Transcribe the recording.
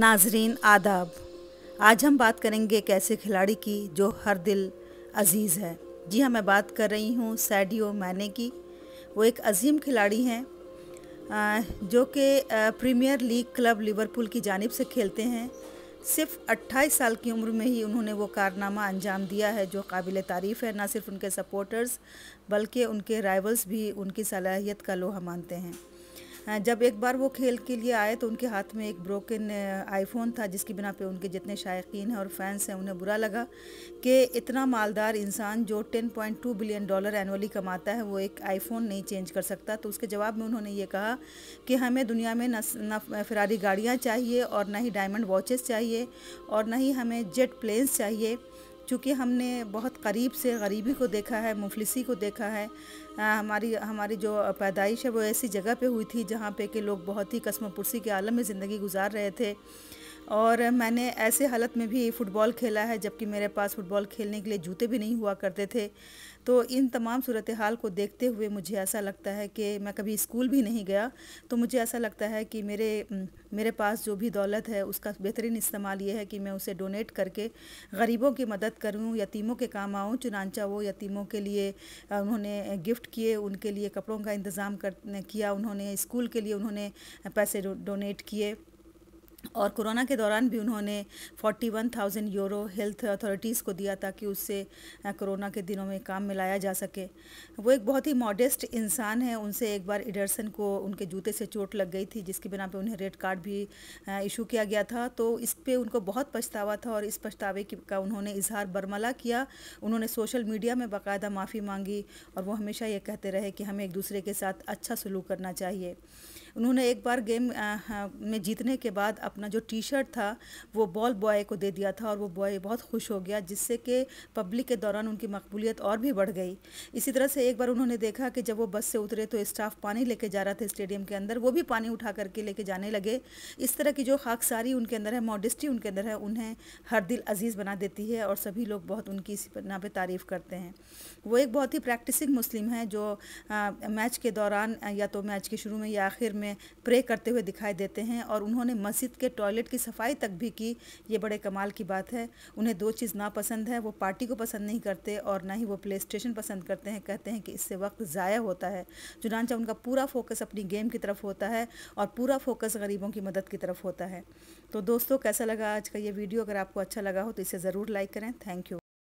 नाजरीन आदाब आज हम बात करेंगे एक ऐसे खिलाड़ी की जो हर दिल अजीज़ है जी हाँ मैं बात कर रही हूँ सैडियो मैने की वो एक अजीम खिलाड़ी हैं जो कि प्रीमियर लीग क्लब लिवरपूल की जानब से खेलते हैं सिर्फ 28 साल की उम्र में ही उन्होंने वो कारनामा अंजाम दिया है जो काबिल तारीफ़ है ना सिर्फ उनके सपोर्टर्स बल्कि उनके राइवल्स भी उनकी सलाहियत का लोहा मानते हैं हाँ, जब एक बार वो खेल के लिए आए तो उनके हाथ में एक ब्रोकन आईफोन था जिसकी बिना पे उनके जितने शायकीन हैं और फैंस हैं उन्हें बुरा लगा कि इतना मालदार इंसान जो 10.2 बिलियन डॉलर एनुअली कमाता है वो एक आईफोन नहीं चेंज कर सकता तो उसके जवाब में उन्होंने ये कहा कि हमें दुनिया में न फरारी गाड़ियाँ चाहिए और ना ही डायमंड वॉचेस चाहिए और ना ही हमें जेट प्लेन्स चाहिए चूँकि हमने बहुत करीब से गरीबी को देखा है मुफलिसी को देखा है आ, हमारी हमारी जो पैदाइश है वो ऐसी जगह पे हुई थी जहाँ पे के लोग बहुत ही पुरसी के आलम में ज़िंदगी गुजार रहे थे और मैंने ऐसे हालत में भी फ़ुटबॉल खेला है जबकि मेरे पास फ़ुटबॉल खेलने के लिए जूते भी नहीं हुआ करते थे तो इन तमाम सूरत हाल को देखते हुए मुझे ऐसा लगता है कि मैं कभी स्कूल भी नहीं गया तो मुझे ऐसा लगता है कि मेरे मेरे पास जो भी दौलत है उसका बेहतरीन इस्तेमाल ये है कि मैं उसे डोनेट करके गरीबों की मदद करूँ यतीमों के काम आऊँ चुनानचा वो यतीमों के लिए उन्होंने गिफ्ट किए उनके लिए कपड़ों का इंतज़ाम कर किया उन्होंने स्कूल के लिए उन्होंने पैसे डोनेट किए और कोरोना के दौरान भी उन्होंने 41,000 यूरो हेल्थ अथॉरिटीज़ को दिया ताकि उससे कोरोना के दिनों में काम मिलाया जा सके वो एक बहुत ही मॉडेस्ट इंसान है उनसे एक बार इडरसन को उनके जूते से चोट लग गई थी जिसके बिना पे उन्हें रेड कार्ड भी इशू किया गया था तो इस पर उनको बहुत पछतावा था और इस पछतावे का उन्होंने इजहार बरमला किया उन्होंने सोशल मीडिया में बाकायदा माफ़ी मांगी और वो हमेशा ये कहते रहे कि हमें एक दूसरे के साथ अच्छा सलूक करना चाहिए उन्होंने एक बार गेम में जीतने के बाद अपना जो टी शर्ट था वो बॉल बॉय को दे दिया था और वो बॉय बहुत खुश हो गया जिससे कि पब्लिक के दौरान उनकी मकबूलियत और भी बढ़ गई इसी तरह से एक बार उन्होंने देखा कि जब वो बस से उतरे तो स्टाफ पानी लेके जा रहा था स्टेडियम के अंदर वो भी पानी उठा करके लेके जाने लगे इस तरह की जो खाकसारी उनके अंदर है मॉडस्टी उनके अंदर है उन्हें हर दिल अजीज़ बना देती है और सभी लोग बहुत उनकी इसी बना पर तारीफ़ करते हैं वो एक बहुत ही प्रैक्टिसिंग मुस्लिम हैं जो आ, मैच के दौरान या तो मैच के शुरू में या आखिर में प्रे करते हुए दिखाई देते हैं और उन्होंने मस्जिद के टॉयलेट की सफाई तक भी की ये बड़े कमाल की बात है उन्हें दो चीज़ ना पसंद है वो पार्टी को पसंद नहीं करते और ना ही वो प्ले स्टेशन पसंद करते हैं कहते हैं कि इससे वक्त ज़ाया होता है चुनानचा उनका पूरा फोकस अपनी गेम की तरफ होता है और पूरा फोकस गरीबों की मदद की तरफ होता है तो दोस्तों कैसा लगा आज का ये वीडियो अगर आपको अच्छा लगा हो तो इसे ज़रूर लाइक करें थैंक यू